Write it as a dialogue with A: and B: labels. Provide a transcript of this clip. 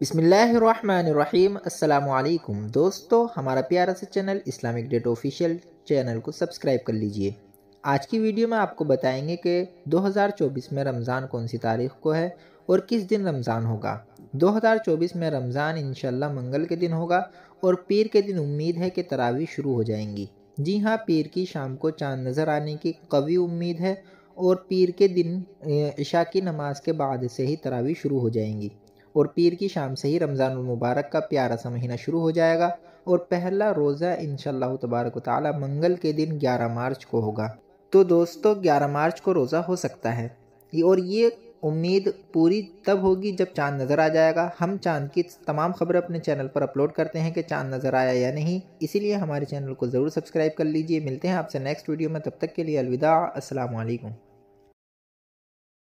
A: बिसमीम् अलैक्म दोस्तों हमारा प्यारा सा channel Islamic date official channel को सब्सक्राइब कर लीजिए आज की वीडियो में आपको बताएंगे कि 2024 में रमज़ान कौन सी तारीख को है और किस दिन रमज़ान होगा 2024 में रमज़ान इनशाला मंगल के दिन होगा और पीर के दिन उम्मीद है कि तरावी शुरू हो जाएंगी जी हाँ पीर की शाम को चाँद नज़र आने की कवी उम्मीद है और पीर के दिन इशा की नमाज के बाद से ही तरावी शुरू हो जाएंगी और पीर की शाम से ही रमज़ानमबारक का प्यारा सा महीना शुरू हो जाएगा और पहला रोज़ा इन तबारक ताली मंगल के दिन 11 मार्च को होगा तो दोस्तों 11 मार्च को रोज़ा हो सकता है और ये उम्मीद पूरी तब होगी जब चांद नज़र आ जाएगा हम चांद की तमाम खबरें अपने चैनल पर अपलोड करते हैं कि चांद नज़र आया या नहीं इसीलिए हमारे चैनल को ज़रूर सब्सक्राइब कर लीजिए मिलते हैं आपसे नेक्स्ट वीडियो में तब तक के लिए अलविदा असलकम